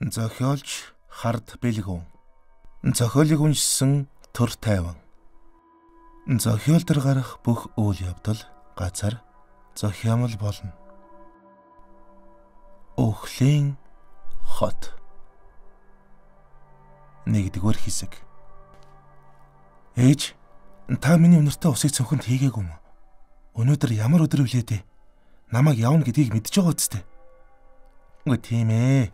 Зохиолч Хард Бэлгүн. Зохиолыг уншсан Төр Тайван. Зохиолдор гарах бүх үйл явдал газар зохиомл болно. Өхлийн хот. Нэгдүгээр хэсэг. Ээж та миний өнөртөө усыг цонхонд хийгээгүй юм уу? Өнөөдөр ямар өдөр вүлээ дээ? Намайг явна гэдгийг мэдчихэж байгаа үсттэй. Үгүй тийм ээ.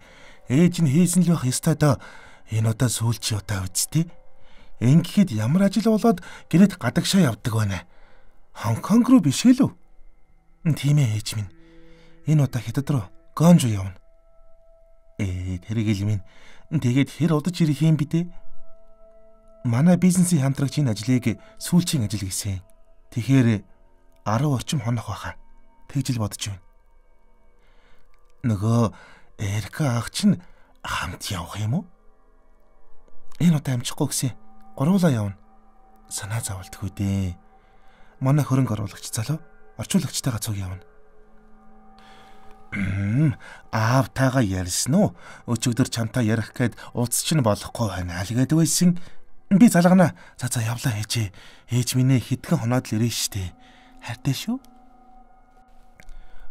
Ээж нь хийсэн л байх ёстой доо. Энэ удаа сүүлчийн удаа үз тээ. Ингээд ямар ажил болоод гинэт гадагшаа явдаг байна. Хонконг руу биш гэлөө. Тийм ээ ээж минь. Энэ удаа хятад руу гонжо явна. Ээ тэрийг л минь. Тэгээд хэр удаж ирэх юм бэ дээ? Манай бизнесийн хамтрагч энэ ажлыг сүүлчийн ажил гэсэн. Тэгэхээр 10 орчим хоног баха. Тэгж л бодож байна. Нөгөө Эрика ах чинь хамт явах юм уу? Энэ удаа амжихгүй гэсэн. Гурвлаа явна. Санаа зовлтгүй дээ. Манай хөрөнгө оруулагч залуу орчуулагчтайгаа цуг явна. Аав тагаа ярьсан уу? Өчигдөр чамтай ярих гээд уулз чинь болохгүй байна. Алгээд байсан. Би залгана. За за явлаа хээжээ. Хээж минь хэдхэн хоноод л ирэн штэ. Хайртай шүү.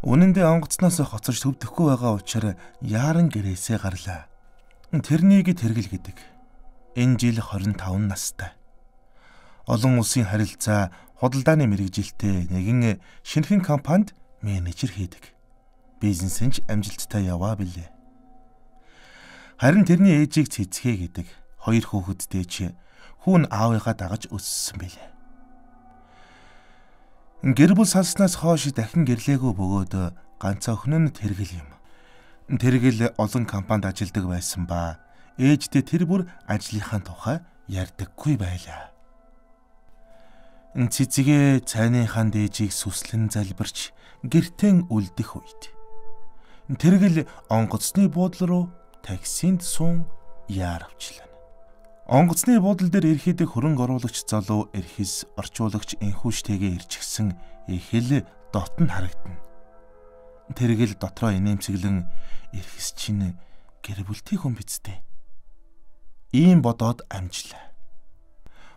Үнэн дээр онгоцноос хоцорж төвдөхгүй байгаа учраас яаран гэрээсээ гарлаа. Тэрнийг тэргэл гэдэг. Энэ жил 25 настай. Олон улсын харилцаа худалдааны мэрэгжилтэй нэгэн шинхэн компанид менежер хийдэг. Бизнес нь ч амжилттай яваа билээ. Харин тэрний ээжийг цэцгээ гэдэг хоёр хүүхэдтэй ч хүүн аавыгаа дагаж өссөн билээ. Гэр бүл салснаас хойш дахин гэрлээгөө бөгөөд ганц охин нь тэргэл юм. Тэргэл олон компанид ажилладаг байсан ба ээжтэй тэр бүр ажлынхаа тухай ярьдаггүй байлаа. Цэцгээ цайныхаа дээжийг сүслэн залбирч гэртэн үлдэх үед тэргэл онгоцны буудлын руу таксинд суун яар авчлаа. Онгоцны буудлын дээр ерхийдээ хөрөнгө оруулагч залуу эрхээс орчуулагч энхүүштэйгээ ирчихсэн эхэл дот нь харагдана. Тэргэл дотроо инээмсэглэн эрхэс чинь гэр бүлтэй хүн биз дээ. Ийм бодоод амжлаа.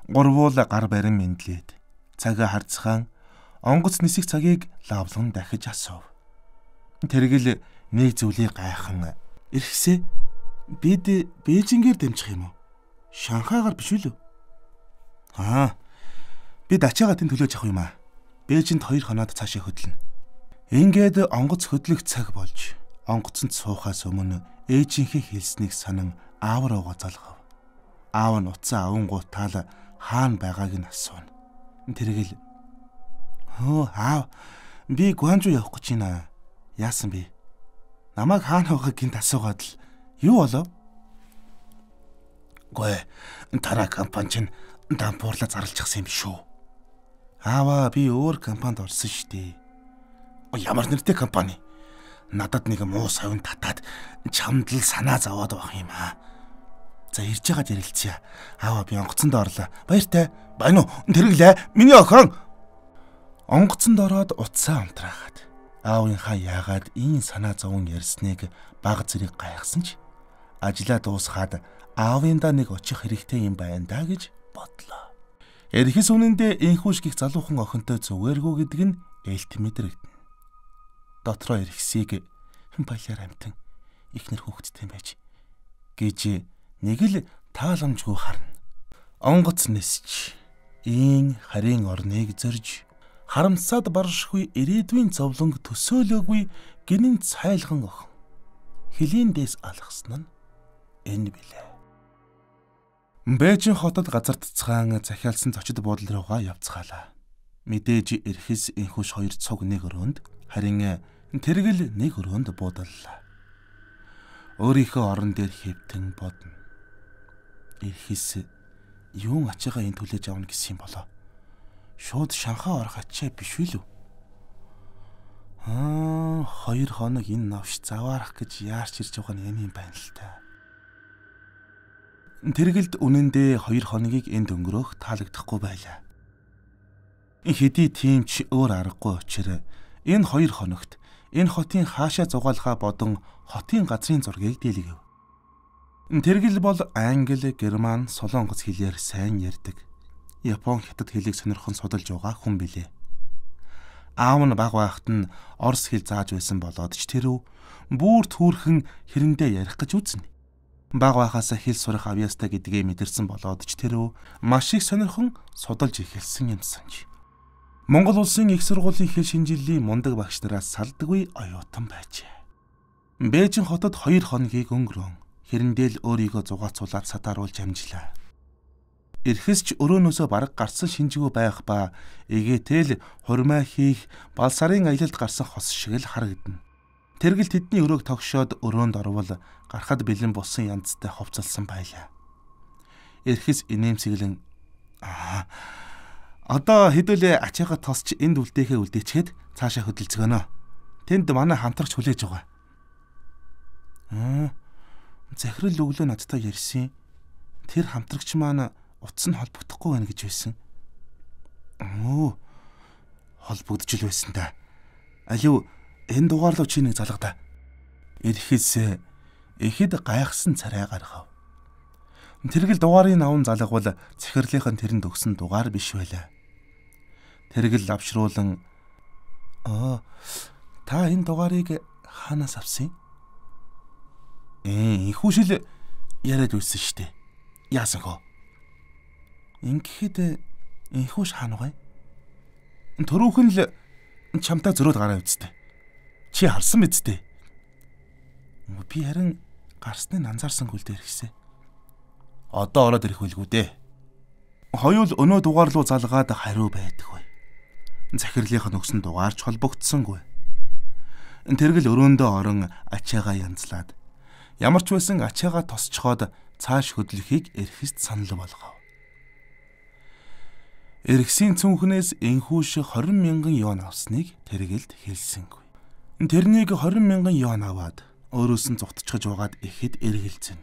Гурвуул гар барин мэндлээд цагаа харцхан онгоц нисэх цагийг лавлан дахиж асуув. Тэргэл нэг зүйлийг гайхан эрхсээ бид Бээжингээр дэмжих юм уу? Шанхайгаар биш үлээ. Аа. Бид ачаагаа тэнд төлөөж авах юм аа. Бээжинд 2 хоноод цаашаа хөдлөнө. Ингээд онгоц хөдлөх цаг болж, онгоцонд суухаас өмнө ээжийнхээ хэлснийг санан аав руугаа залгав. Аав нь утсаа авангуутаал хаана байгааг нь асууна. Тэргээл "Хөө аав, би Гуанжу явах гэж байна. Яасан бэ? Намайг хаана байгааг гинт асуугаад л юу болов?" Гүй тараа компани чинь дампуурлаа зарлчихсан юм шүү. Аава би өөр компанид орсон шүү дээ. Ямар нэртэй компани? Надад нэг муу савин татаад чамдл санаа зовоод байх юм аа. За ирж байгаад ярилцъя. Аава би онгоцонд орлоо. Баяртай. Байна уу? Тэрглээ. Миний охин. Онгоцонд ороод утсаа амтраагаад аавынхаа яагаад ийм санаа зовон ярьсныг баг зэрэг гайхсан ч ажиллаа дуусгаад аавында нэг очих хэрэгтэй юм байна да гэж бодлоо. Эрхэс үнэндээ энхүүш гих залуухан охинтой зүгээргүй гэдэг нь элт мэдрэгдэнэ. Дотроо эрхсийг баялаар амтан ихнэр хөөгдтэй байж гэж нэг л тааламжгүй харна. Онгоц нисч ийн харийн орныг зорж харамсаад баршгүй ирээдүйн зовлонг төсөөлөөгүй гинэн цайлган охин. Хилийн дэс алхсан нь энэ билээ. Бээжин хотод газардцгаан захиалсан зочид буудлын руугаа явцгаалаа. Мэдээж эрхэс энхүш хоёр цог нэг өрөөнд харин тэргэл нэг өрөөнд буудаллаа. Өөрийнхөө орон дээр хэвтэн бодно. Эрхэс юун ачаага энэ түлээж явна гэсэн юм болоо. Шууд шанхаа орох ачаа биш үү? Аа, хоёр хоног энэ навш заваарах гэж яарч ирж байгаа нь энэ юм байна л та. Тэргэлд үнэндээ 2 хоногийг энд өнгөрөөх таалагдахгүй байлаа. Хэдий тийм ч өөр аргагүй учраа энэ 2 хоногт энэ хотын хаашаа зугаалхаа бодон хотын газрын зургийг дийлгэв. Тэргэл бол англи, герман, солонгос хэлээр сайн ярьдаг. Япон хятад хэлийг сонирхон судалж байгаа хүн билээ. Аав нь баг байхад нь орс хэл зааж байсан болоод ч тэрв бүр түүхэн хэрэндээ ярих гэж үзнэ баг байхаас хэл сурах авьяастай гэдгийг мэдэрсэн болоод ч тэр маш их сонирхон судалж эхэлсэн юм санж. Монгол улсын их сургуулийн хэл шинжиллийн мундаг багш нараас салдгүй оюутан байжээ. Бээжин хотод 2 хоногийг өнгөрөн хэрэндээ л өөрийгөө зугаацуулаад сатааруулж амжлаа. Эрхэсч өрөөнөөсөө бараг гарсан шинжгүү байх ба эгээтэл хурмаа хийх балсарын аялалд гарсан хос шиг л харагдана. Тэргэл тэдний өрөөг тогшоод өрөөнд орвол гарахад бэлэн болсон янзтай ховцолсон байлаа. Эрхэс инээмсэглэн аа одоо хідүүлээ ачаага тосч энд үлдээхээ үлдээчихэд цаашаа хөдөлцгөнө. Тэнд манай хамтарч хүлээж байгаа. Аа «Э, захирал өглөө надтай ярьсан. Тэр хамтрагч маань утас нь холбогдохгүй байна гэж байсан. Оо холбогдож л байсан да. Алив энэ дугаарлуу чи нэг залгада. Ирэхээс эхэд гайхсан царай гаргав. Тэргэл дугаарын наван залгавал цэхэрлийнхэн тэрэнд өгсөн дугаар биш байлаа. Тэргэл авшруулан аа та энэ дугаарыг хаанаас авсан юм? Ээ, их хүшил яриад үлсэн штэ. Яасан хөө? Ингээд инхүүш хаана вэ? Төрөөхөн л чамтай зөрөөд гараа үзтээ. Чи харсан биз дээ? Би харин гарсныг анзаарсангүй л дээ гэсэн. Одоо ороод ирэх байлгүй дээ. Хоёул өнөө дугаар руу залгаад хариу байдаг бай. Захирлынх нь өгсөн дугаарч холбогдсонгүй. Тэргэл өрөөндөө орон ачаагаа янзлаад ямар ч байсан ачаагаа тосчхоод цааш хөдлөхийг эрхэст санал болгов. Эргэсийн цүнхнээс энхүүш 20 мянган ён авсныг тэргэлд хэлсэнгүй. Тэрнийг 20 мянган юан аваад өөрөөс нь зугтчихж угаад ихэд эргэлзэн.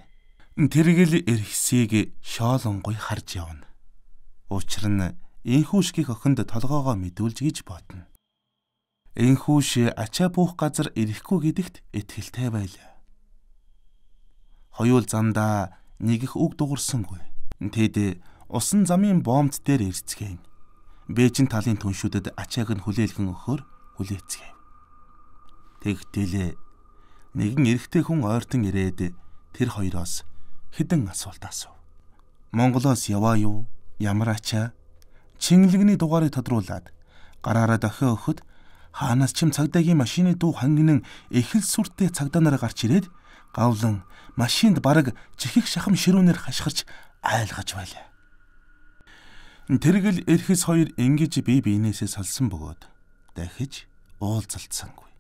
Тэргэл эрхсийг шоолонгой харж явна. Учир нь энхүүшгийг охинд толгоогоо мэдүүлж гэж бодно. Энхүүш ачаа буух газар ирэхгүй гэдэгт итгэлтэй байлаа. Хоёул замдаа нэг их үг дуурсангүй. Тэд усан замын боомт дээр ирцгээв. Бээжин талын түншүүдэд ачааг нь хүлээлгэн өхөр хүлээцгээв. Тэгтэлээ. Нэгэн эрэгтэй хүн ойртон ирээд тэр хоёроос хідэн асуулт асуув. Монголоос яваа юу? Ямар ачаа? Чингэлэгний дугаарыг тодруулаад гараараа дохио өгөхөд хаанаас ч юм цагдаагийн машины дуу хангинэн эхэл сүртэй цагдаанаараа гарч ирээд гавлан машинд бараг чихэх шахам ширүүнээр хашгирч айлгаж байлаа. Тэргэл эрхэс хоёр ингэж бие биенээсээ салсан бөгөөд дахиж уулзалцсангүй.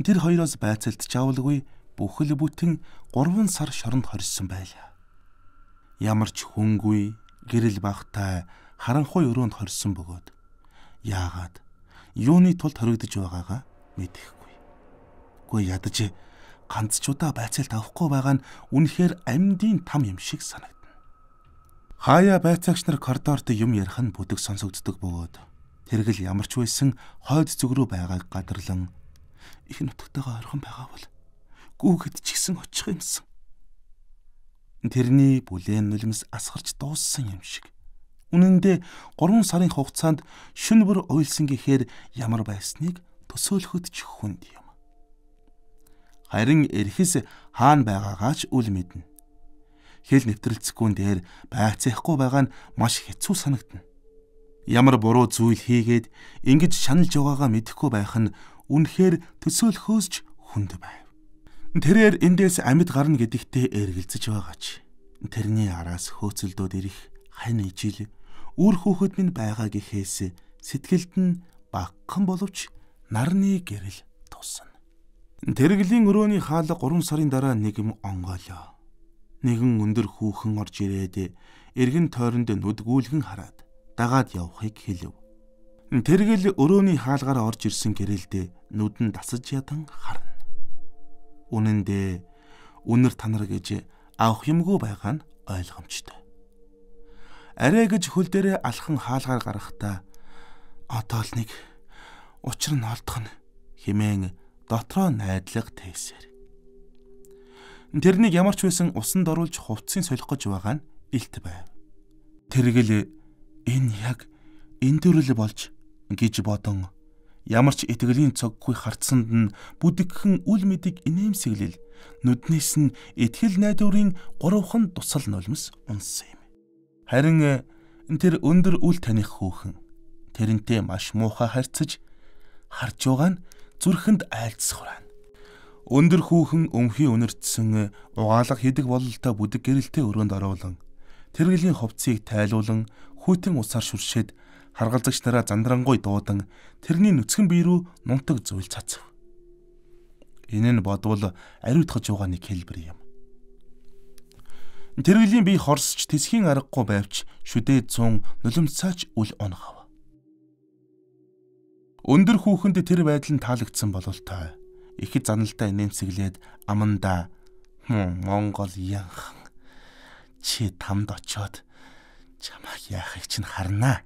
Тэр хоёроос байцалт жавлгүй бүхэл бүтэн 3 сар шоронд хорьсон байлаа. Ямар ч хөнгүй, гэрэл багтай, харанхуй өрөөнд хорьсон бөгөөд яагаад юуны тулд хоригдож байгаагаа мэдэхгүй. Гүй ядаж ганцчудаа байцаалт авахгүй байгаа нь үнэхээр амьдын там юм шиг санагдана. Хаяа байцаагч нар коридорт юм ярих нь бүдэг сонсогддог бөгөөд тэргэл ямар ч байсан хойд зүг рүү байгааг гадарлан их нутгтайгаа ойрхон байгаа бол гүүхэд ч гэсэн очих юмсан. Тэрний бүлээн нулимс асгарч дууссан юм шиг. Үнэн дээр 3 сарын хугацаанд шүн бүр уйлсан гэхээр ямар байсныг төсөөлөхөд ч хүнд юм. Харин эрхэс хаан байгаагаа ч үл мэднэ. Хэл нэвтрэлцгүүн дээр байцаахгүй байгаа нь маш хэцүү санагдана. Ямар буруу зүйл хийгээд ингэж шаналж байгаагаа мэдэхгүй байх нь үнэхээр төсөөлөхөөс ч хүнд байв. Тэрээр эндээс амьд гарна гэдэгтээ эргэлзэж байгаа ч тэрний араас хөөцөлдөөд ирэх хань ижил үр хөөхд минь байгаа гэхээс сэтгэлд нь багхан боловч нарны гэрэл тусна. Тэргэлийн өрөөний хаалга 3 сарын дараа нэгм онгойлоо. Нэгэн өндөр хүүхэн орж ирээд эргэн тойронд нүдгүүлгэн хараад дагаад явахыг хэлв. Тэргэл өрөөний хаалгаар орж ирсэн гэрэлдээ нүдэн дасаж ядан харна. Үнэн дээ үнэр танар гэж авах юмгүй байгаа нь ойлгомжтой. Арай гэж хөл дээрээ алхан хаалгаар гарахдаа одоо л нэг учир нь олдох нь химээн дотроо найдлага тээсэр. Тэрнийг ямар ч байсан усанд оруулж хувцсыг солих гэж байгаа нь илт байв. Тэргэл энэ яг энэ төрөл болж гэж бодон ямар ч итгэлийн цоггүй харцсанд нь бүдгхэн үл мэдэг инээмсэглэл нүднээс нь итгэл найдварын гурвхан тусал нулимс унсан юм. Харин э, тэр өндөр үл таних хүүхэн тэрнтэй маш муухай харьцаж харж байгаа нь зүрхэнд айлцсах уран. Өндөр хүүхэн өмхий өнөртсөн э, угаалга хийдэг бололтой бүдэг гэрэлтэй өрөөнд оруулан тэргэлийн хувцсыг тайлуулан хүйтэн усаар шүршээд Харгалзагч нараа зандрангуй дуудан тэрний нүцгэн бий рүү нунтаг зүйл цацв. Энэ нь бодвол ариутгаж байгаа нэг хэлбэр юм. Тэргэлийн би хорсч тисхийн аргагүй байвч шүдээд цун нулимцаач үл онгав. Өндөр хүүхэнд тэр байдал нь таалагдсан бололтой. Ихэд заналтай нэмсэглээд аманда хм Монгол янхан чи тамд очоод чамаа яахыг чинь харнаа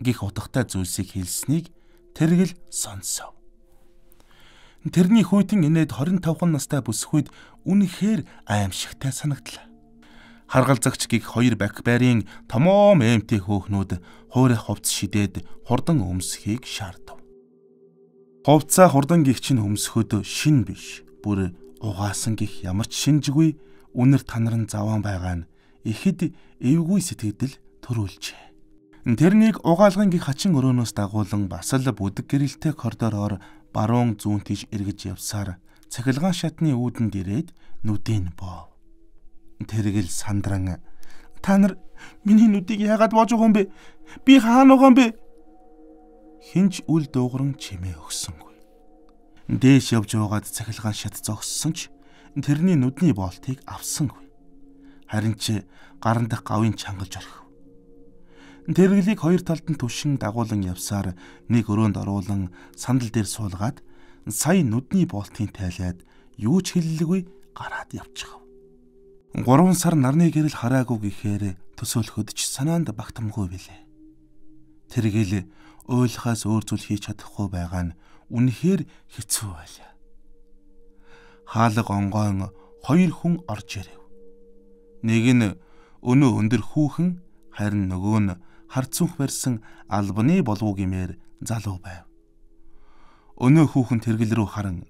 гих утгатай зүйлсийг хэлснийг тэргэл сонсов. Тэрний хүйтэн инээд 25 настай бүсгүйд үнэхээр аимшигтай санагдлаа. Харгалзагч гих хоёр бакбарийн томоом эмтэй хөөхнүүд хуурай хувц шидээд хурдан өмсөхийг шаардав. Хувцаа хурдан гих чинь өмсөхөд шин биш, бүр угаасан гих ямар ч шинжгүй үнэр танарн заваан байгаа нь ихэд эвгүй сэтгэл төрүүлжээ. Тэрнийг угаалгын гих хачин өрөөнөөс дагуулan бас л бүдэг гэрэлтэй коридороор баруун зүүн тийш эргэж явсаар цахилгаан шатны үүдэнд ирээд нүдэн боо. Тэргэл сандран та нар миний нүдийг яагаад боож байгаа юм бэ? Би хаана байгаа юм бэ? Хинч үл дуугарн чимээ өгсөнгүй. Дээш явж байгаад цахилгаан шат зогссон ч тэрний нүдний боолтыг авсангүй. Харин ч гаран дах гавын чангалж орхив. Тэрглийг хоёр талд нь төвшин дагуулan явсаар нэг өрөөнд оруулан сандал дээр суулгаад сая нүдний болтын тайлаад юу ч хэллэггүй гараад явчихав. Гурван сар нарны гэрэл хараагүй гэхээр төсөөлөхөд ч санаанд багтамгүй билээ. Тэргээл ойлхоос өөр зүйл хийж чадахгүй байгаа нь үнэхээр хэцүү байлаа. Хаалга онгойн хоёр хүн орж ирэв. Нэг нь өнөө өндөр хүүхэн харин нөгөө нь харцунх барьсан албаны болов гэмээр залуу байв. Өнөө хүүхэн тэргэл рүү харан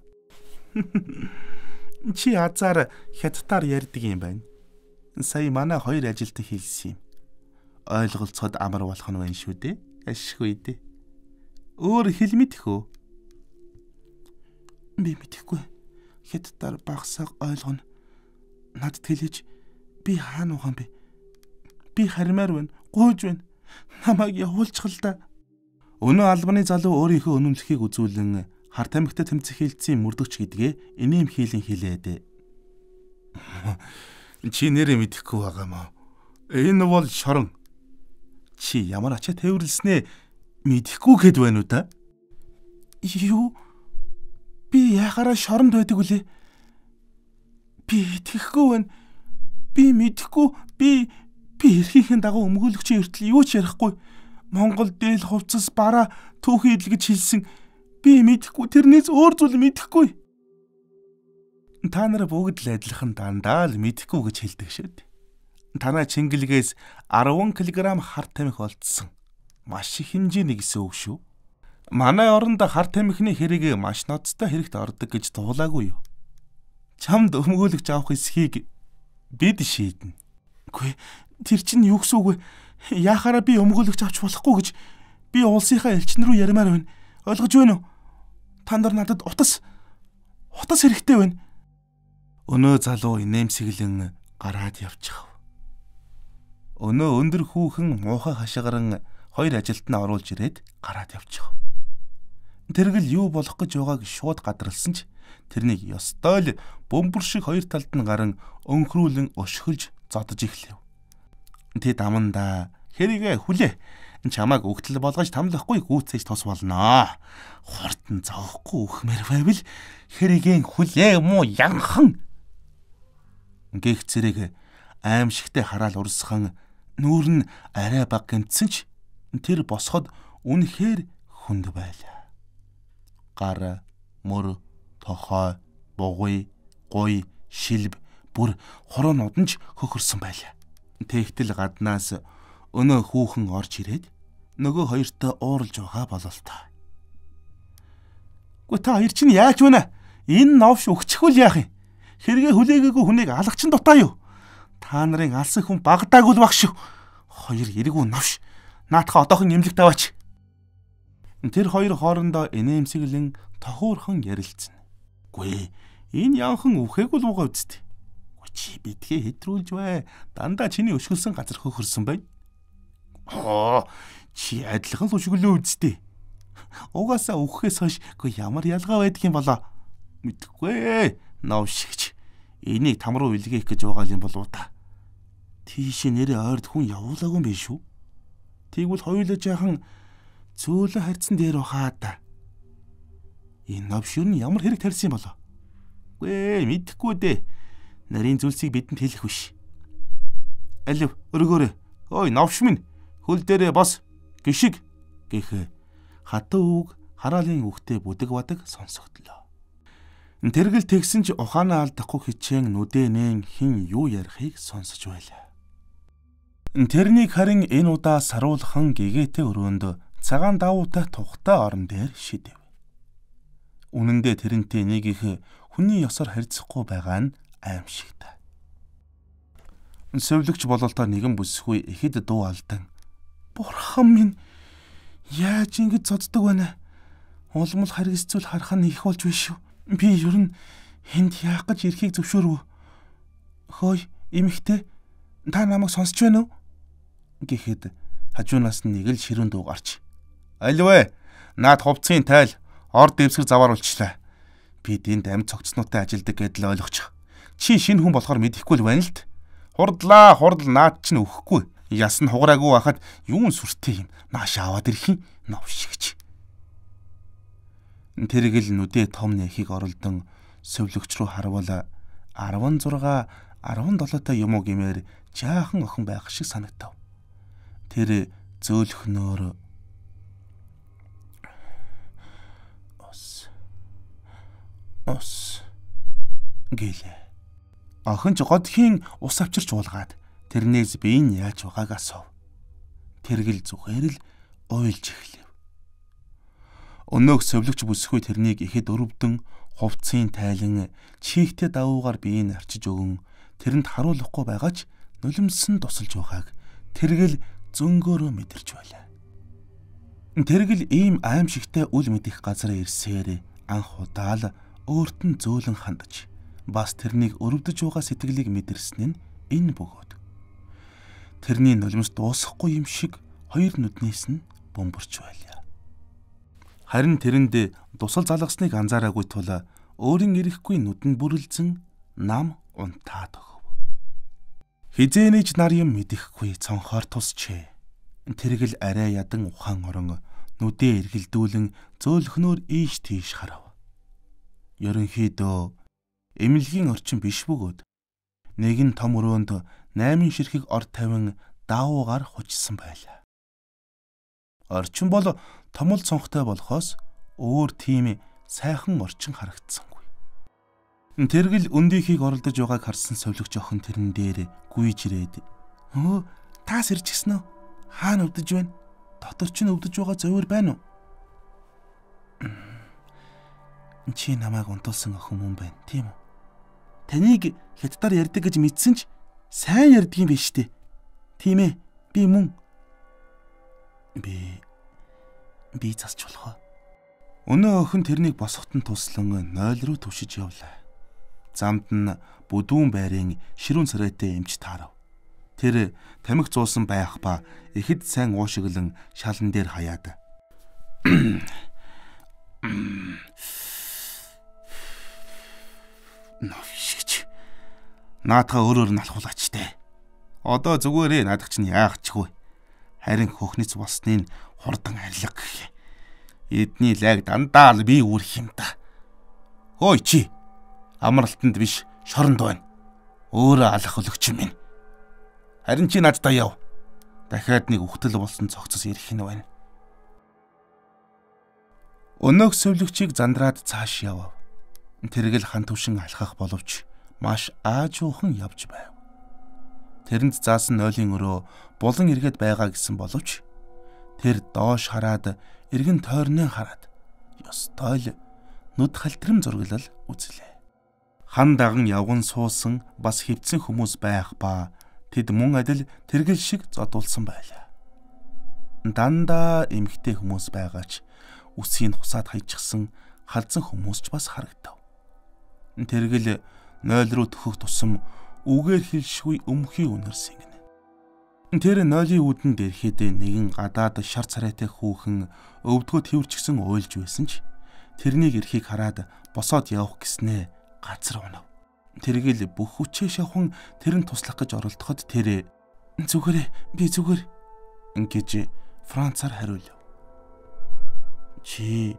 чи азар хятадаар ярьдаг юм байна. Сая манай хоёр ажилтан хэлсэн юм. Ойлголцоход амар болох нь байна шүү дээ. Ашгүй дээ. Өөр хэл мэдэх үү? Би мэдэхгүй. Хятадаар багсаг ойлгоно. Надд хэлэж би хаана ухаан бэ? Би харимаар байна. Гуйж байна намайг явуулчихлаа. Өнөө албаны залуу өөрийнхөө өнөмлөхийг үзүүлэн хар тамхитай тэмцэхийлцэн мөрдөгч гэдгээ энийм хийлэн хэлээд. Чи нэрээ мэдэхгүй байгаамаа. Энэ бол шорон. Чи ямар ачаа тээвэрлснээ мэдэхгүй гэд байна уу та? Юу? Би яхаараа шоронд байдаг үлээ. Би итгэхгүй байна. Би мэдэхгүй. Би Би эрхийнхэн дагуу өмгөөлөгчийн эртэл юу ч ярихгүй. Монгол дээл хувцас бараа түүхий идэл гэж хэлсэн. Би мэдхгүй тэрнээс өөр зүйл мэдхгүй. Та нар бүгд л адилхан дандаа л мэдхгүй гэж хэлдэг шэд. Танаа чингэлгээс 10 кг хар тамхи олдсон. Маш их хэмжээний гэсэн үг шүү. Манай оронд хар тамхины хэрэг маш ноцтой хэрэгт ордог гэж дуулаагүй юу? Чамд өмгөөлөгч авах эсхийг бид шийднэ. Үгүй Тэр чинь юу гэсэн үг вэ? Яахаараа би өмгөөлөгч авч болохгүй гэж би улсынхаа элчин рүү ярмаар байна. Ойлгож байна уу? Та нар надад утас утас хэрэгтэй байна. Өнөө залуу инээмсэглэн гараад явчихав. Өнөө өндөр хүүхэн муухай хашгаран хоёр ажилтнаа оруулж ирээд гараад явчихав. Тэргэл юу болох гэж байгааг шууд гадралсан ч тэрнийг ёстой л бөмбөр шиг хоёр талд нь гарan өнхрүүлэн өшхөж зодж эхлэв тэд аманда хэрэгэ хүлээ энэ чамааг өгтөл болгож тамлахгүй гүцээж тос болно. Хортон зовхгүй өхмөр байвал хэрэгэн хүлээ юм уу янхан. Гэх зэрэг аимшигтэй хараал урсхан нүүр нь арай баг гэмцэнч тэр босход үнэхээр хүнд байлаа. Гар, мөр, тохой, бугуй, гуй, шилб бүр хорон удамж хөхөрсөн байлаа. Тэгтэл гаднаас өнөө хүүхэн орж ирээд нөгөө хоёртоо ууралж байгаа бололтой. Гү та хоёр чинь яаж байна? Энэ новш өгчихвэл яах юм? Хэрэгэ хүлээгээгүй хүнийг алгачин дутаа юу? Та нарын алсан хүн багтаагүй л баг шүү. Хоёр эргүү новш. Наадхаа одоохон эмнэлэг таваач. Тэр хоёр хоорондоо инээмсэглэн тохуурхан ярилцсан. Гүй энэ яахан үхэхгүй л уугаа үсттэй. Чи битгий хэтрүүлж бай. Дандаа чиний өшгөлсөн газар хөхөрсөн байна. Оо, чи адилхан л өшгөлөө үздэй. Угаасаа өгөхөөс хойш гоо ямар ялгаа байдаг юм болоо. Мэдхгүй ээ. Новшигч. Энийг там руу илгээх гэж байгаа юм болов та. Тийш нэрээ ойрд хүн явуулаагүй юм биш үү? Тэгвэл хоёулаа жаахан цөөлөн харьцсан дээр ухаа та. Энэ новшир нь ямар хэрэг тарьсан юм болоо. Гүй мэдхгүй дээ нарийн зүйлсийг бидэнд хэлэх биш. Алив өргөөрэй. Ой, новш минь. Хөл дээрээ бос. Гишиг гэх хатуу үг хараалын үгтэй бүдэг бадаг сонсогдлоо. Тэргэл тэгсэн ч ухаанаа алдахгүй хичээн нүдэнэн хин юу ярихыг сонсож байлаа. Тэрнийг харин энэ удаа саруулхан гэгээтэй өрөөнд цагаан давуутай тухтай орон дээр шидэв. Үнэн дээр тэрнтэй нэг их хүний ёсоор харьцахгүй байгаа нь аимшигтай. Сөвлөгч бололтой нэгэн бүсгүй ихэд дуу алдан. Бурхан минь яаж ингэж цоцдог байна? Улмал харгисцүүл харах нь их болж биш үү? Би ер нь энд яах гэж ирэхийг зөвшөөрөв. Хөөе, эмэгтэй та намайг сонсож байна уу? гэхэд хажуунаас нэг л ширүүн дуу гарч. Альвэ, наад хувцсын тайл ор дэвсгэр заваар улчлаа. Би энд амьд цогцноотой ажилдаг гэдэл ойлгочих. Чи шинэ хүн болохоор мэдэхгүй л байна л д. Хурдлаа, хурдл наад чинь өгөхгүй. Ясн хугараагүй байхад юун сүртэй юм. Нааш аваад ирэх юм. Новшигч. Тэргэл нүдэ том нэхийг оролдон сөвлөгч рүү харвал 16 17 та юм уу гэмээр жаахан охин байх шиг санагдав. Тэр зөөлхнөөр ос ос гэлээ. Охин ч годхийн ус авчирч уулгаад тэрнээс би энэ яаж байгааг асуув. Тэргэл зүгээр л уйлж эхлэв. Өнөөх совлогч бүсгүй тэрнийг ихэд өрөвдөн хувцсын тайлан чихтэй давуугаар биеийг арчиж өгөн тэрэнд харуулахгүй байгаа ч нулимсэн тусалж байгааг тэргэл зөнгөөрөө мэдэрч байлаа. Тэргэл ийм аимшигтай үл мэдих газар ирсээр анх удаал өөрт нь зөөлөн хандаж бас тэрнийг өрөвдөж байгаа сэтгэлийг мэдэрсэн нь энэ бөгөөд. Тэрний нулимс дуусахгүй юм шиг хоёр нүднээс нь бөмбөрч байлаа. Харин тэрэндээ дусал залгасныг анзаараагүй тул өөрийн эрэхгүй нүдэн бүрлзэн нам унтаад өгөв. Хизээнийч нар юм мэдэхгүй цонхоор тусчээ. Тэргэл арай ядан ухаан орон нүдээ эргэлдүүлэн зөөлхнөр ийш тийш харав. Ерөнхийдөө эмнэлгийн орчин биш бөгөөд нэгэн том өрөөнд 8 ширхэг ор тавин даавуугаар хучсан байлаа. Орчин бол томл цонхтой болохоос өөр тийм сайхан орчин харагдсангүй. Тэргэл өндийнхийг оролдож байгааг харсан совлогч охин тэрэн дээр гүйж ирээд "Өө, таас ирж гисэн үү? Хаана өвдөж байна? Дотор ч нь өвдөж байгаа зовөр байна уу?" Чи намайг унтуулсан охин юм байна, тийм үү? таныг хятадаар ярьдаг гэж мэдсэн ч сайн ярьдаг юм биш үү? Тийм ээ. Би мөн би би засч болохоо. Өнөө охин тэрнийг босгохт нь туслан 0 руу түшиж явлаа. Замд нь бүдүүн байрын ширүүн царайтай эмч таарав. Тэр тамхи зуусан байх ба ихэд сайн уушиглан шалан дээр хаяад. Ноф Наадхаа өөрөөр нь алхуулаач те. Одоо зүгээрээ наадах чинь яах чгүй. Харин хөхниц болсныг хурдан арилга гэх. Эдний лайг дандаа л би үүрх юм да. Хөөе чи. Амралтанд биш, шоронд байна. Өөрөө алах өлөгч юм. Харин чи надтай яв. Дахиад нэг ухтал болсон цогцос ирэх нь байна. Өнөөх сөвлөгчийг зандраад цааш явав. Тэргэл хан төвшин алхах боловч маш аажуухан явж байв. Тэрэнд заасан нойлын өрөө булан эргээд байгаа гэсэн боловч тэр доош хараад эргэн тойрны хараад ёстой л нүд халтрам зурглал үзлээ. Хан даган явган суусан бас хөвцөн хүмүүс байх ба тэд мөн адил тэргэл шиг зодулсан байлаа. Дандаа эмхтэй хүмүүс байгаач үсийг хусаад хайчихсан халзан хүмүүс ч бас харагдав. Тэргэл 0 руу төхөх тусам үгээр хэлшгүй өмхий үнэрс ингэнэ. Тэр 0-ийн үүдэнд ирэхэд нэгэн гадаад шар царайтай хүүхэн өвдгөө тэрчгсэн ойлж байсан ч тэрнийг эрхийг хараад босоод явах гиснээ газар унав. Тэргийл бүх хүчээ шавхан тэрэн туслах гэж оролдоход тэр зүгээрээ би зүгээр гэж Францаар хариулв. Чи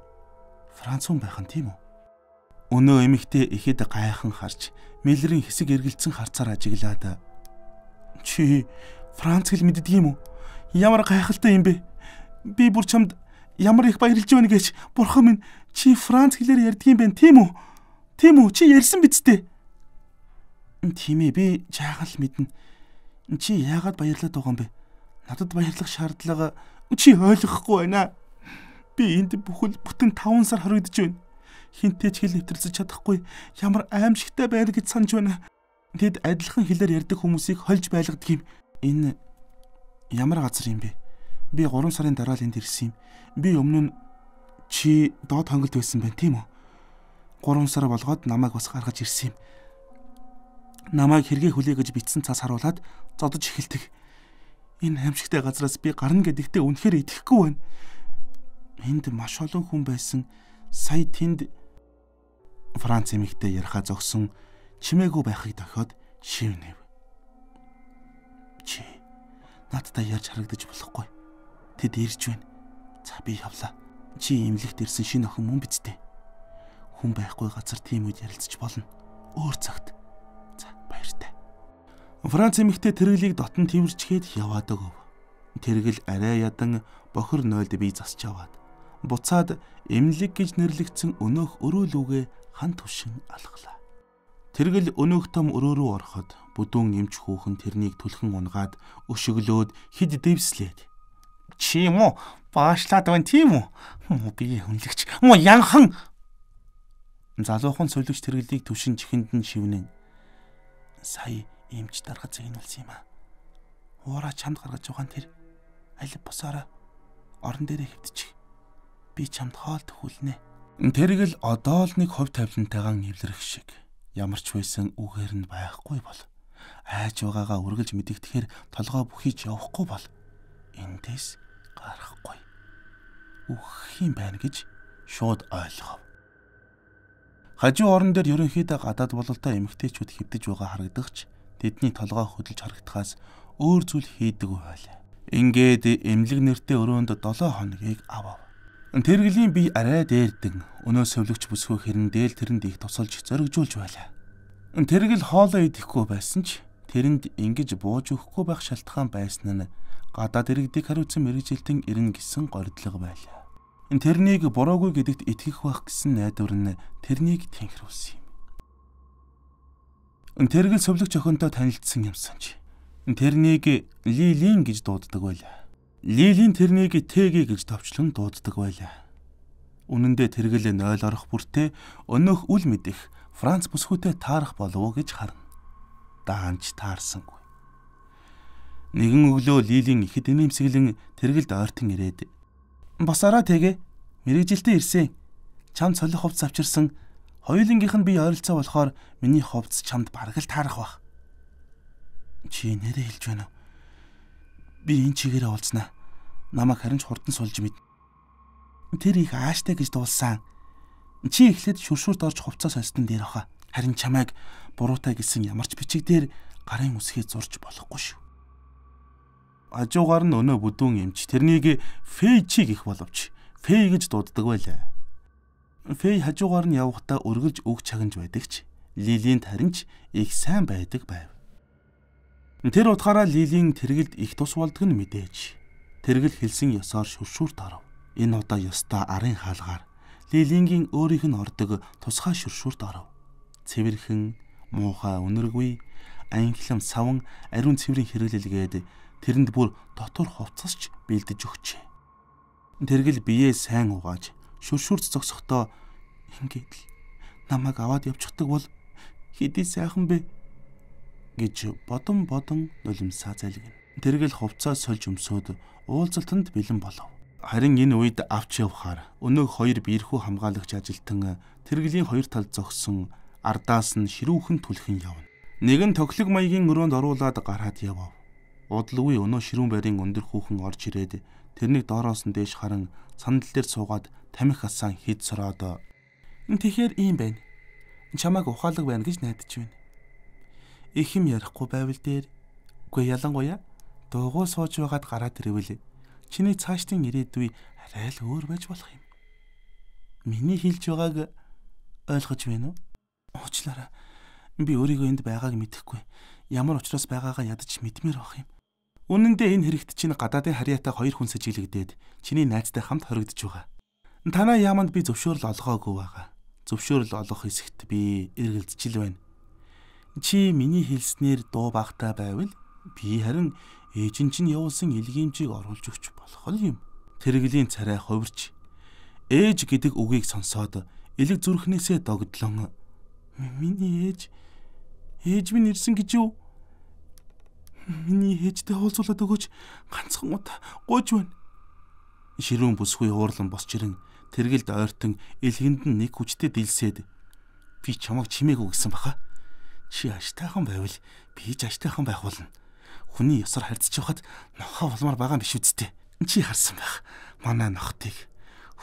Франц хүн байх нь тийм үү? Өнөө эмэгтэй ихэд гайхан харж Миллерийн хэсэг эргэлцэн харцаар ажиглаад "Чи Франц хэл мэддэг юм уу? Ямар гайхалтай юм бэ? Би бүр чамд ямар их баярлж байна гэж бурхан минь чи Франц хэлээр ярьдаг юм байна, тийм үү? Тийм үү? Чи ярьсан биз дээ?" "Тийм ээ, би жаахан л мэднэ. Чи яагаад баярлаад байгаа юм бэ? Надад баярлах шаардлага чи ойлгохгүй байна. Би энд бүхэл бүтэн 5 сар хоригдож байна." хинтээ ч хэл нэвтрэлцэж чадахгүй ямар аимшигтай байна гэж санаж байна. Тэд адилхан хэлээр ярьдаг хүмүүсийг хольж байлгадаг юм. Энэ ямар газар юм бэ? Би 3 сарын дараа л энд ирсэн юм. Би өмнө нь чи доод хонголд байсан байх тийм үү? 3 сар болгоод намайг бас гаргаж ирсэн юм. Намайг хэрэгээ хүлэе гэж битсэн цас харуулад зодож эхэлдэг. Энэ аимшигтай газраас би гарна гэдэгтээ үнэхээр итгэхгүй байна. Энд маш олон хүн байсан. Сая тэнд Франц эмэгтэй ярихаа зогсон чимээгүй байхыг дохиод шивнэв. Чи надтай ярьж харагдаж болохгүй. Тэд ирж байна. За би явлаа. Чи имлэгт ирсэн шинэ охин мөн биз дээ. Хүн байхгүй газар тийм үед ярилцж болно. Өөр цагт. За баяртай. Франц эмэгтэй тэргэлийг дотн тэмэрчгээд яваад өгөв. Тэргэл арай ядан бохор нойлд бий засч аваад буцаад эмнэлэг гэж нэрлэгдсэн өнөөх өрөөлүүгээ хан төвшин алглаа. Тэргэл өнөөх том өрөө рүү ороход бүдүүн эмч хүүхэн тэрнийг түлхэн унгаад өшөглөөд хид дэвслээд чи юм уу баашлаад байна тийм үү би хүнлэгч мо янхан залуухан цөлөгч тэргэлийг төвшин чихэнд нь шивнэн сая эмч дарга зэгнүүлсэн юм аа уураа чамд гаргаж байгаа нь тэр аль босоороо орон дээрээ хөвтчих. Би чамд хоол төхүүлнэ. Тэргэл одоо л нэг хувь тавилантайгаа нэвлэрэх шиг ямар ч байсан үгээр нь байхгүй бол айж байгаагаа үргэлж мэдэгдэхээр толгой бүхийж явахгүй бол эндээс гарахгүй үхэх юм байна гэж шууд ойлгов. Хажуу орон дээр ерөнхийдөө гадаад бололтой эмгтээчүүд хөвдөж байгаа харагдахч тэдний толгой хөдөлж харагдахаас өөр зүйл хийдэггүй байлаа. Ингээд эмнэлэг нэртэй өрөөнд 7 хоногийг авав. Тэргэлийн би арай дээрдэн өнөө сөвлөгч бүсгүй хэрн дээл тэрэнд их тусалж зоригжуулж байлаа. Тэргэл хоолоо идэхгүй байсан ч тэрэнд ингэж бууж өгөхгүй байх шалтгаан байсан нь гадаад иргэдэг хариуцсан мэрэгжилтэн ирнэ гэсэн гордлого байлаа. Тэрнийг буруугүй гэдэгт итгэх байх гэсэн найдвар нь тэрнийг тэнхрүүлсэн юм. Тэргэл сөвлөгч охинтой танилцсан юмсан ч тэрнийг Лилийн гэж дууддаг байлаа. Лилийн тэрнийг Тэги гэж товчлон дууддаг байлаа. Үнэн дээр тэргэл нь ойлгох бүртээ өнөөх үл мэдэх Франц бүсгүүтэй таарах болов уу гэж харна. Даанч таарсангүй. Нэгэн өглөө Лилийн ихэд инээмсэглэн тэргэлд ойртон ирээд "Босаараа Тэгэ, мэрэгжилтэ ирсэн. Чам цолих хувц авчирсан. Хоёулынгийнх нь би ойролцоо болохоор миний хувц чамд бараг л таарах бах." Чи нэрээ хэлж байна уу? Би энэ чигээрээ уулзнаа. Намайг харин ч хурдан сулж мэд. Тэр их ааштай гэж дуулсан. Чи эхлээд шүршүүрт орж хувцас солсон дээр хаа. Харин чамайг буруутай гэсэн ямарч бичиг дээр гарын үсгээ зурж болохгүй шүү. Ажуугаар нь өнөө бүдүүн эмч тэрнийг фэйчи гих боловч фэй гэж дууддаг байлаа. Фэй хажуугаар нь явхдаа өргөлж өг чагнж байдаг ч Лилинд харин ч их сайн байдаг байв. Тэр утгаараа Лилийн тэргэлд их тус болдог нь мэдээж. Тэргэл хэлсэн ёсоор шүршүүр тарав. Энэ удаа ёстой арын хаалгаар Лилингийн өөрийнх нь ордог тусгай шүршүүрт оров. Цэвэрхэн, муухай, өнөргүй, анхлам саван ариун цэврийн хэрэглэлгээд тэрэнд бүр дотор хувцасч бэлдэж өгчээ. Тэргэл биеэ сайн угааж шүршүүрт зогсохдоо ингээд л намайг аваад явчихдаг бол хэдий сайхан бэ гэж бодон бодон нулимсаа залгина. Тэргэл хувцаа сольж өмсөд уулзалтанд бэлэн болов. Харин энэ үед авч явхаар өнөөг хоёр биерхүү хамгаалагч ажилтан тэргэлийн хоёр талд зогсон ардаас нь ширүүхэн түлхэн явна. Нэг нь тоглог маягийн өрөөнд оруулаад гараад явав. Удлгүй өнөө ширүүн байрын өндөр хүүхэн орж ирээд тэрнийг доороос нь дээш харан сандал дээр суугаад тамхи хасан хид сороод "Тэхээр ийм байна. Чамайг ухаалаг байна" гэж найдаж байна их юм ярихгүй байвал дээр үгүй ялангуяа дуугүй сууж байгаад гараад ирвэл чиний цаашдын ирээдүй арай л өөр байж болох юм. Миний хэлж байгааг ойлгож байна уу? Уучлаарай. Би өөрийгөө энд байгааг мэдэхгүй. Ямар учраас байгаагаа ядаж мэдмээр байх юм. Үнэн дээр энэ хэрэгт чинь гадаадын харьяатай хоёр хүн сэжиглэгдээд чиний найзтай хамт хоригдож байгаа. Танаа яаманд би зөвшөөрөл олгоогүй байгаа. Зөвшөөрөл олох хэсэгт би эргэлзчихэл байна. Чи миний хэлснээр дуу багтаа байвал би харин ээж нь чинь явуулсан илгээмжийг оруулж өгч болох юм. Тэрэглийн царай хувирч ээж гэдэг үгийг сонсоод элэг зүрхнээсээ догдлон миний ээж ээж минь ирсэн гэж юу? Миний ээжтэй хуулцуулаад өгөөч ганцхан удаа гооч байна. Ширүүн бүсгүй хуурлан босч ирэн тэргэлд ойртон элхэнд нь нэг хүчтэй дилсээд би чамаг чимээгүү гэсэн баха. Чи аштайхан байвал би ч аштайхан байх болно. Хүний ёсоор харьцаж байхад нохоо болмоор байгаа юм биш үсттэй. Чи харсан байх. Манай нохтыг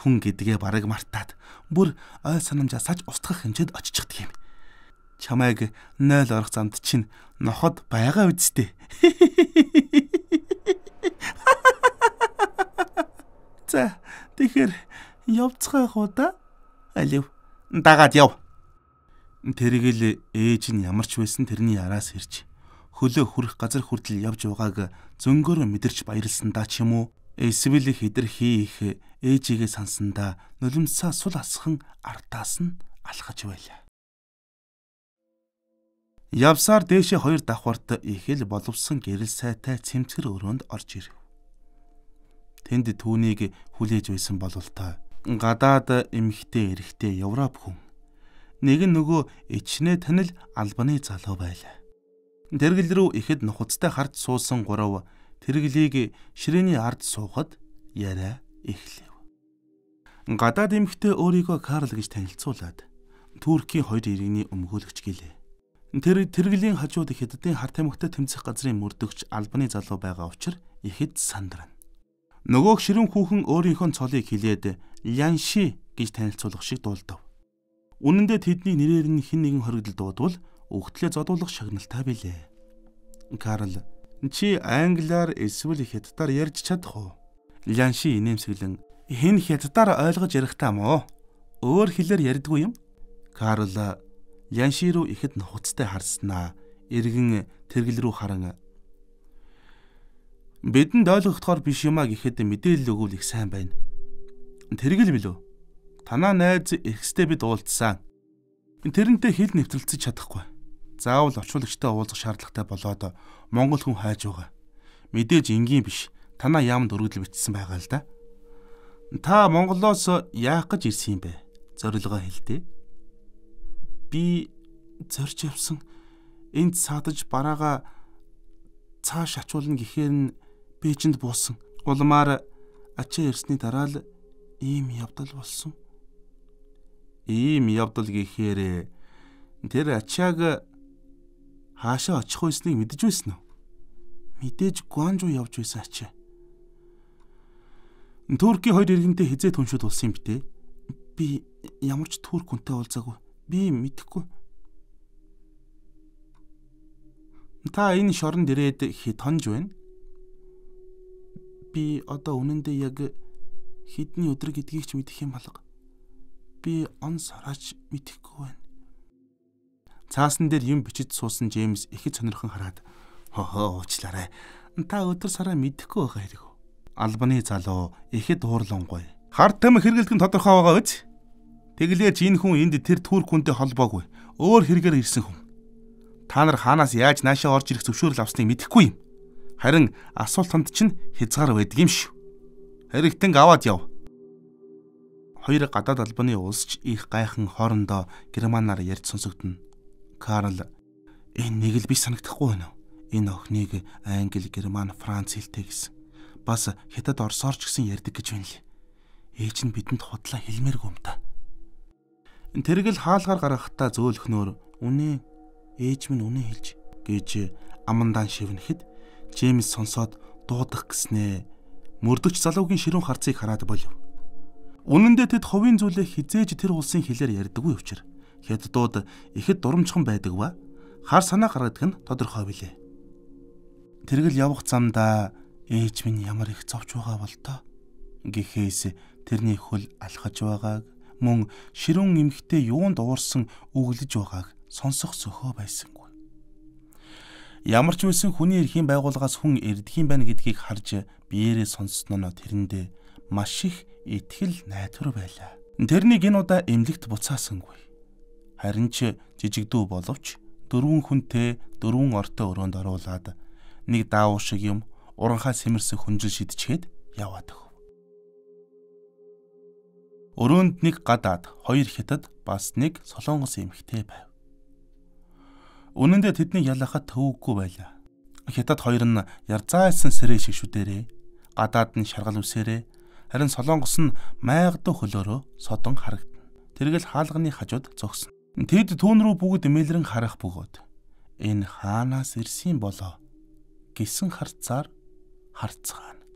хүн гэдгээ бараг мартаад бүр ой санамжаасаач устгах хэмжээд очичдаг юм. Чамайг 0 орох замд чинь ноход байгаа үсттэй. За тэгэхээр явцгаах уу да? Алив дагаад яв. Тэргээл ээж нь ямар ч байсан тэрний араас ирж хөлөө хүрэх газар хүртэл явж байгааг зөнгөөр мэдэрч баярлсандаа ч юм уу эсвэл хідэрхий их ээжигээ сансандаа нулимсаа сул асхан артаас нь алхаж байлаа. Явсаар дээшээ хоёр давхарт ихэл боловсон гэрэл сайтай цэмцгэр өрөөнд орж ирэв. Тэнд түүнийг хүлээж байсан бололтой гадаад эмхтэй эрэхтэй Европ хүн Нэг нь нөгөө ичнээ танил албаны залуу байлаа. Тэргэл рүү ихэд нухацтай харж суусан гурав тэргэлийг ширээний ард суухад яриа эхлэв. Гадаад эмэгтэй өөрийгөө Карл гэж танилцуулаад Туркийн хоёр иргэний өмгөөлөгч гэлээ. Тэр тэргэлийн хажууд их хэддийн харт тамхитай тэмцэх газрын мөрдөгч албаны залуу байгаа учраас ихэд сандрана. Нөгөөх ширүүн хүүхэн өөрийнхөө цолыг хилээд Янши гэж танилцуулах шиг дуулдав. Үнэн дээр тэдний нэрээр нь хэн нэгэн хоригдол дуудвал өгтлээ зодуулах шагналтай билээ. Карл чи англиар эсвэл хятадаар ярьж чадах уу? Лянши инээмсэглэн хэн хятадаар ойлгож ярих таа мó? Өөр хэлээр ярьдгүй юм? Карл Лянши руу ихэд нухацтай харснаа. Иргэн тэргэл рүү харан бидэнд ойлгохдохоор биш юмаа гэхэд мэдээлэл өгвөл их сайн байна. Тэргэл билүү? Танаа найз X-тэй бид уулзсан. Тэрнтэй хил нэвтрэлцэж чадахгүй. Заавал очуулагчтай уулзах шаардлагатай болоод Монгол хүн хайж байгаа. Мэдээж энгийн биш. Танаа яамд өргөдөл бичсэн байгаа л да. Та Монголоос яах гэж ирсэн юм бэ? Зорилгоо хэлдэй. Би зорж явсан энд саадаж бараага цааш ачуулна гэхээр нь Бээжинд буусан. Улмаар ачаа ирсний дараа л ийм явдал болсон ийм явдал гэхээр тэр ачааг хаашаа очих байсныг мэдэж байсан уу? Мэдээж Гуанжуу явж байсан ачаа. Туркийн хоёр иргэнтэй хизээ түншүүд болсон юм бтэ. Би ямар ч турк хүнтэй уулзаагүй. Би мэдэхгүй. Та энэ шоронд ирээд хэд хонж байна? Би одоо үнэндээ яг хэдний өдөр гэдгийг ч мэдэх юм болго би он сорооч мэдхгүй байна. Цаасан дээр юм бичиж суусан Джеймс ихэд сонирхон хараад хохоо уучлаарай. Та өдөр сараа мэдхгүй байгаа хэрэг. Албаны залуу ихэд уурлангүй. Хар тэм хэрэгэлтэн тодорхой байгаа биз? Тэглээч энэ хүн энд тэр турк хүнтэй холбоогүй. Өөр хэрэгээр ирсэн хүн. Та нар хаанаас яаж наашаа орж ирэх зөвшөөрөл авсныг мэдэхгүй юм. Харин асуултанд чинь хязгаар байдаг юм шүү. Хэрэгтэн аваад яв. Хоёр гадаад албаны улсч их гайхан хоорондоо германаар ярьж сонсогдно. Карл энэ нэг л би санагдахгүй байна уу? Энэ охиныг англи, герман, франц хэлтэй гэсэн. Бас хятад орсоор ч гэсэн ярьдаг гэж байна л. Ээж нь бидэнд худлаа хэлмээргүй юм та. Тэргэл хаалгаар гаргахтаа зөөлхнөр үнэ ээж минь үнэ хэлж гэж амандан шивнэхэд Джеймс сонсоод дуудах гиснээ. Мөрдөгч залуугийн ширүүн харцыг хараад болов. Үнэн дээр тэд ховын зүйлээ хизээж тэр улсын хэлээр ярьдаггүй учраас хятадууд ихэд дурамчхан байдаг ба хар санаа гаргадаг нь тодорхой билээ. Тэргэл явах замдаа ээж минь ямар их зовж байгаа бол тоо гэхээс тэрний хөл алхаж байгааг мөн ширүүн эмхтэй юунд уурсан өглөж байгааг сонсох сөхөө байсангүй. Ямар ч үсэн хүний эрхийн байгууллагаас хүн ирдгийм байна гэдгийг харж биеэрээ сонссноо тэрэндээ маш их итгэл найдвар байлаа. Тэрнийг энэ удаа эмлэгт буцаасангүй. Харин ч жижигдүү боловч дөрвөн хүнтэй дөрвөн ортой өрөөнд оруулаад нэг даавуу шиг юм уранхаа сэмэрсэн хүнжил шидчихэд яваад өгв. Өрөөнд нэг гадаад, хоёр хятад, бас нэг солонгос эмэгтэй байв. Үнэн дээр тэдний ялахад төвөггүй байлаа. Хятад хоёр нь ярзаалсан сэрээ шиг шүдэрээ, гадаад нь шаргал үсэрээ, Харин Солонгос нь майгадан хөлөөрөө содон харагдана. Тэргэл хаалганы хажууд зогсно. Тэд түүн рүү бүгд мэлрэн харах бөгөөд энэ хаанаас ирсэн болоо гэсэн харцаар харцгаана.